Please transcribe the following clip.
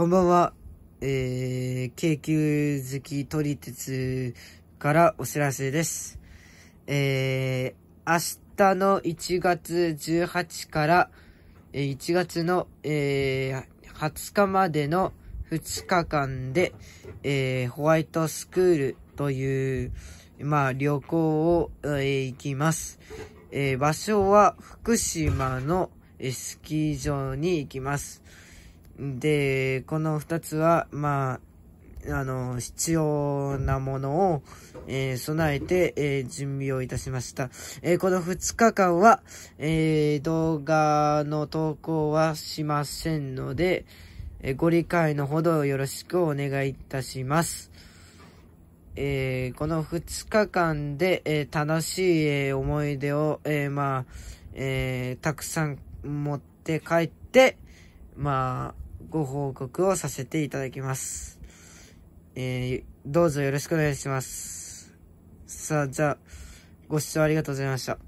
こんばんは。えー、京急好き撮り鉄からお知らせです。えー、明日の1月18から、えー、1月の、えー、20日までの2日間で、えー、ホワイトスクールという、まあ、旅行を、えー、行きます。えー、場所は福島の、スキー場に行きます。で、この2つは、まあ、あの、必要なものを、えー、備えて、えー、準備をいたしました。えー、この2日間は、え動画の投稿はしませんので、えご理解のほどよろしくお願いいたします。えこの2日間で、え楽しい、え思い出を、えまあ、えたくさん持って帰って、まあ、ご報告をさせていただきます。えー、どうぞよろしくお願いします。さあ、じゃあ、ご視聴ありがとうございました。